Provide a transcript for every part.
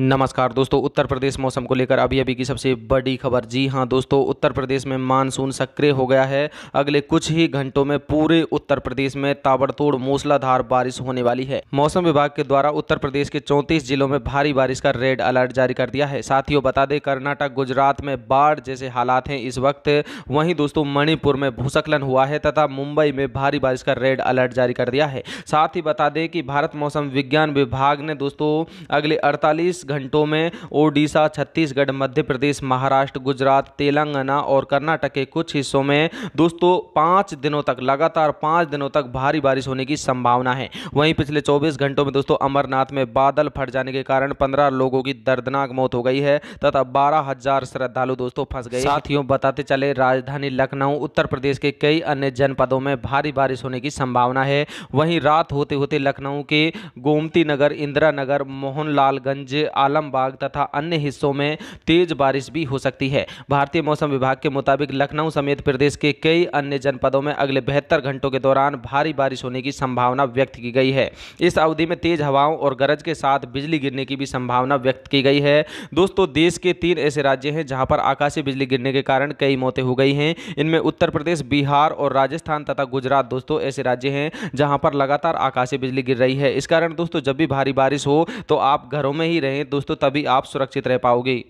नमस्कार दोस्तों उत्तर प्रदेश मौसम को लेकर अभी अभी की सबसे बड़ी खबर जी हाँ दोस्तों उत्तर प्रदेश में मानसून सक्रिय हो गया है अगले कुछ ही घंटों में पूरे उत्तर प्रदेश में ताबड़तोड़ मूसलाधार बारिश होने वाली है मौसम विभाग के द्वारा उत्तर प्रदेश के 34 जिलों में भारी बारिश का रेड अलर्ट जारी कर दिया है साथियों बता दें कर्नाटक गुजरात में बाढ़ जैसे हालात हैं इस वक्त वहीं दोस्तों मणिपुर में भूस्खलन हुआ है तथा मुंबई में भारी बारिश का रेड अलर्ट जारी कर दिया है साथ ही बता दें कि भारत मौसम विज्ञान विभाग ने दोस्तों अगले अड़तालीस 24 घंटों में ओडिशा छत्तीसगढ़ मध्य प्रदेश महाराष्ट्र गुजरात तेलंगाना और कर्नाटक के कुछ हिस्सों में दोस्तों पाँच दिनों तक लगातार पाँच दिनों तक भारी बारिश होने की संभावना है वहीं पिछले चौबीस घंटों में दोस्तों अमरनाथ में बादल फट जाने के कारण पंद्रह लोगों की दर्दनाक मौत हो गई है तथा बारह हजार श्रद्धालु दोस्तों फंस गए साथियों बताते चले राजधानी लखनऊ उत्तर प्रदेश के कई अन्य जनपदों में भारी बारिश होने की संभावना है वहीं रात होते होते लखनऊ के गोमती नगर इंदिरा नगर मोहनलालगंज आलमबाग तथा अन्य हिस्सों में तेज बारिश भी हो सकती है भारतीय मौसम विभाग के मुताबिक लखनऊ समेत प्रदेश के कई अन्य जनपदों में अगले बहत्तर घंटों के दौरान भारी बारिश होने की संभावना व्यक्त की गई है इस अवधि में तेज हवाओं और गरज के साथ बिजली गिरने की भी संभावना व्यक्त की गई है दोस्तों देश के तीन ऐसे राज्य हैं जहां पर आकाशीय बिजली गिरने के कारण कई मौतें हो गई हैं इनमें उत्तर प्रदेश बिहार और राजस्थान तथा गुजरात दोस्तों ऐसे राज्य हैं जहां पर लगातार आकाशीय बिजली गिर रही है इस कारण दोस्तों जब भी भारी बारिश हो तो आप घरों में ही रहें दोस्तों तभी आप सुरक्षित रह पाओगे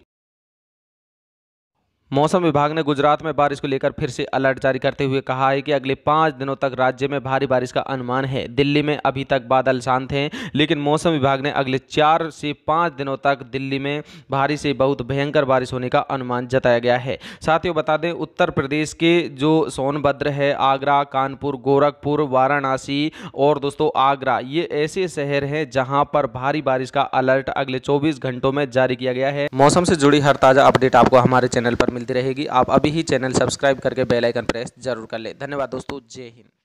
मौसम विभाग ने गुजरात में बारिश को लेकर फिर से अलर्ट जारी करते हुए कहा है कि अगले पाँच दिनों तक राज्य में भारी बारिश का अनुमान है दिल्ली में अभी तक बादल शांत हैं लेकिन मौसम विभाग ने अगले चार से पाँच दिनों तक दिल्ली में भारी से बहुत भयंकर बारिश होने का अनुमान जताया गया है साथियों बता दें उत्तर प्रदेश के जो सोनभद्र है आगरा कानपुर गोरखपुर वाराणसी और दोस्तों आगरा ये ऐसे शहर हैं जहाँ पर भारी बारिश का अलर्ट अगले चौबीस घंटों में जारी किया गया है मौसम से जुड़ी हर ताज़ा अपडेट आपको हमारे चैनल पर मिलती रहेगी आप अभी ही चैनल सब्सक्राइब करके बेलाइकन प्रेस जरूर कर ले धन्यवाद दोस्तों जय हिंद